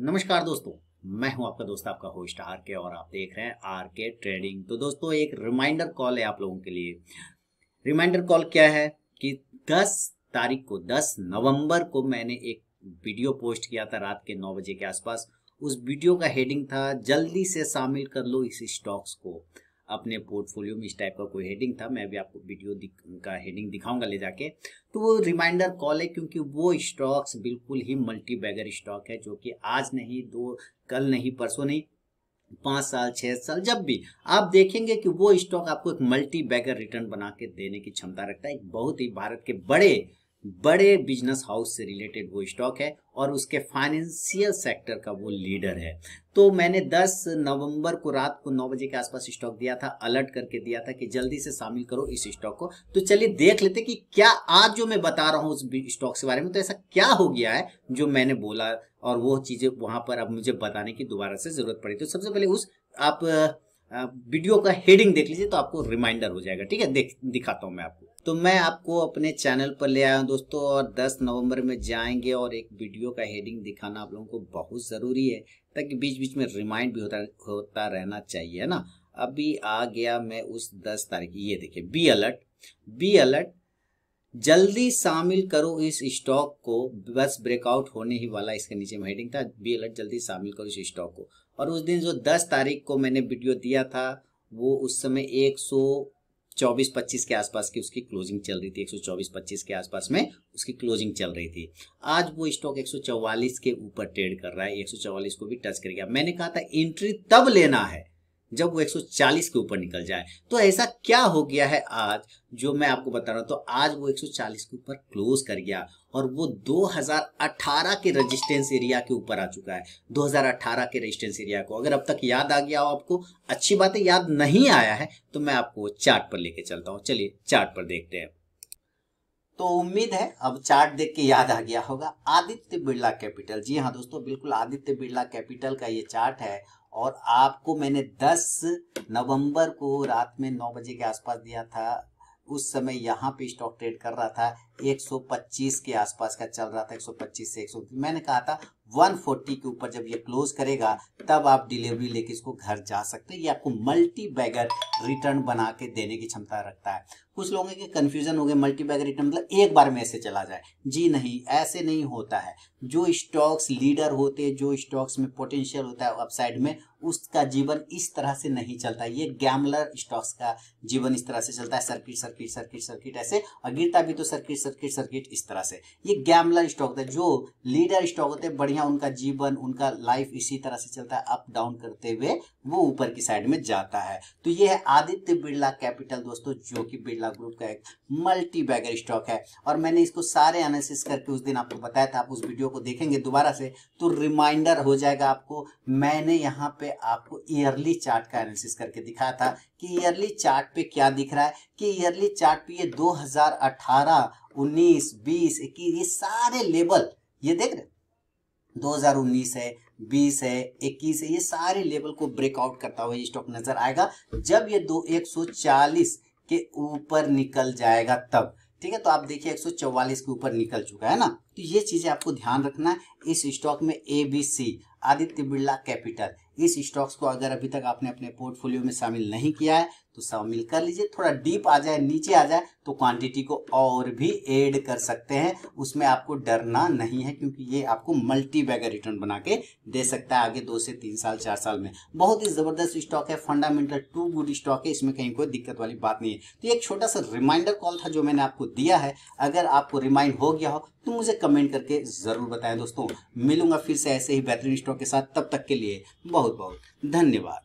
नमस्कार दोस्तों मैं हूं आपका दोस्त आपका होस्ट आर के और आप देख रहे हैं आर के ट्रेडिंग तो दोस्तों एक रिमाइंडर कॉल है आप लोगों के लिए रिमाइंडर कॉल क्या है कि 10 तारीख को 10 नवंबर को मैंने एक वीडियो पोस्ट किया था रात के नौ बजे के आसपास उस वीडियो का हेडिंग था जल्दी से शामिल कर लो इस स्टॉक्स को अपने पोर्टफोलियो में इस टाइप का कोई हेडिंग था मैं भी आपको वीडियो का हेडिंग दिखाऊंगा ले जाके तो वो रिमाइंडर कॉल है क्योंकि वो स्टॉक्स बिल्कुल ही मल्टी बैगर स्टॉक है जो कि आज नहीं दो कल नहीं परसों नहीं पाँच साल छः साल जब भी आप देखेंगे कि वो स्टॉक आपको एक मल्टी बैगर रिटर्न बना के देने की क्षमता रखता है एक बहुत ही भारत के बड़े बड़े बिजनेस हाउस से रिलेटेड वो स्टॉक है और उसके फाइनेंशियल सेक्टर का वो लीडर है तो मैंने 10 नवंबर को रात को 9 बजे के आसपास स्टॉक दिया था अलर्ट करके दिया था कि जल्दी से शामिल करो इस स्टॉक को तो चलिए देख लेते कि क्या आज जो मैं बता रहा हूँ उस स्टॉक के बारे में तो ऐसा क्या हो गया है जो मैंने बोला और वो चीज़ें वहाँ पर अब मुझे बताने की दोबारा से ज़रूरत पड़ी तो सबसे पहले उस आप वीडियो का हेडिंग देख लीजिए तो आपको रिमाइंडर हो जाएगा ठीक है देख दिखाता हूँ मैं आपको तो मैं आपको अपने चैनल पर ले आया हूँ दोस्तों और 10 नवंबर में जाएंगे और एक वीडियो का हेडिंग दिखाना आप लोगों को बहुत ज़रूरी है ताकि बीच बीच में रिमाइंड भी होता होता रहना चाहिए ना अभी आ गया मैं उस 10 तारीख ये देखिए बी अलर्ट बी अलर्ट जल्दी शामिल करो इस स्टॉक को बस ब्रेकआउट होने ही वाला इसके नीचे में हेडिंग था बी अलर्ट जल्दी शामिल करो इस स्टॉक को और उस दिन जो दस तारीख को मैंने वीडियो दिया था वो उस समय एक चौबीस पच्चीस के आसपास की उसकी क्लोजिंग चल रही थी एक सौ चौबीस पच्चीस के आसपास में उसकी क्लोजिंग चल रही थी आज वो स्टॉक एक सौ चौवालीस के ऊपर ट्रेड कर रहा है एक सौ चौवालीस को भी टच कर गया मैंने कहा था एंट्री तब लेना है जब वो 140 के ऊपर निकल जाए तो ऐसा क्या हो गया है आज जो मैं आपको बता रहा हूँ तो आज वो 140 के ऊपर क्लोज कर गया और वो 2018 के रेजिस्टेंस एरिया के ऊपर आ चुका है 2018 के रेजिस्टेंस एरिया को अगर अब तक याद आ गया हो आपको अच्छी बात है याद नहीं आया है तो मैं आपको चार्ट पर लेके चलता हूँ चलिए चार्ट पर देखते हैं तो उम्मीद है अब चार्ट देख के याद आ गया होगा आदित्य बिरला कैपिटल जी हाँ दोस्तों बिल्कुल आदित्य बिरला कैपिटल का ये चार्ट है और आपको मैंने 10 नवंबर को रात में 9 बजे के आसपास दिया था उस समय यहाँ पे स्टॉक ट्रेड कर रहा था 125 के आसपास का चल रहा था 125 से 100 मैंने कहा था 140 के ऊपर जब ये क्लोज करेगा तब आप डिलीवरी लेके इसको घर जा सकते हैं ये आपको मल्टी बैगर रिटर्न बना के देने की क्षमता रखता है कुछ लोगों के कन्फ्यूजन हो गए मल्टी बैगर रिटर्न मतलब एक बार में ऐसे चला जाए जी नहीं ऐसे नहीं होता है जो स्टॉक्स लीडर होते हैं जो स्टॉक्स में पोटेंशियल होता है अपसाइड में उसका जीवन इस तरह से नहीं चलता ये गैमलर स्टॉक्स का जीवन इस तरह से चलता है सर्किट सर्किट सर्किट सर्किट ऐसे और गिरता भी तो सर्किट सर्किट सर्किट इस तरह से ये गैमलर स्टॉक होते हैं जो लीडर स्टॉक होते हैं बढ़िया उनका जीवन उनका लाइफ इसी तरह से चलता है अप डाउन करते हुए वो ऊपर की साइड में जाता है तो ये है आदित्य बिरला कैपिटल दोस्तों जो कि बिरला ग्रुप का एक मल्टी बैगर स्टॉक है और मैंने इसको सारे एनालिसिस करके उस दिन आपको बताया था आप उस वीडियो को देखेंगे दोबारा से तो रिमाइंडर हो जाएगा आपको मैंने यहाँ पे आपको ईयरली चार्ट का एनालिसिस करके दिखाया था कि ईयरली चार्ट पे क्या दिख रहा है कि ईयरली चार्ट पे ये 2018 उन्नीस बीस इक्कीस ये सारे लेबल ये देख रहे 2019 है 20 है 21 है ये सारे लेबल को ब्रेकआउट करता हुआ ये स्टॉक नजर आएगा जब ये दो 140 के ऊपर निकल जाएगा तब ठीक है तो आप देखिए 144 के ऊपर निकल चुका है ना तो ये चीजें आपको ध्यान रखना है इस स्टॉक में एबीसी आदित्य बिरला कैपिटल इस स्टॉक्स को अगर अभी तक आपने अपने पोर्टफोलियो में शामिल नहीं किया है तो शामिल कर लीजिए थोड़ा डीप आ जाए नीचे आ जाए तो क्वांटिटी को और भी ऐड कर सकते हैं उसमें आपको डरना नहीं है क्योंकि ये आपको मल्टी बैगर रिटर्न बना के दे सकता है आगे दो से तीन साल चार साल में बहुत ही ज़बरदस्त स्टॉक है फंडामेंटल टू गुड स्टॉक है इसमें कहीं कोई दिक्कत वाली बात नहीं है तो एक छोटा सा रिमाइंडर कॉल था जो मैंने आपको दिया है अगर आपको रिमाइंड हो गया हो तो मुझे कमेंट करके ज़रूर बताएं दोस्तों मिलूंगा फिर से ऐसे ही बेहतरीन स्टॉक के साथ तब तक के लिए बहुत बहुत बहुत धन्यवाद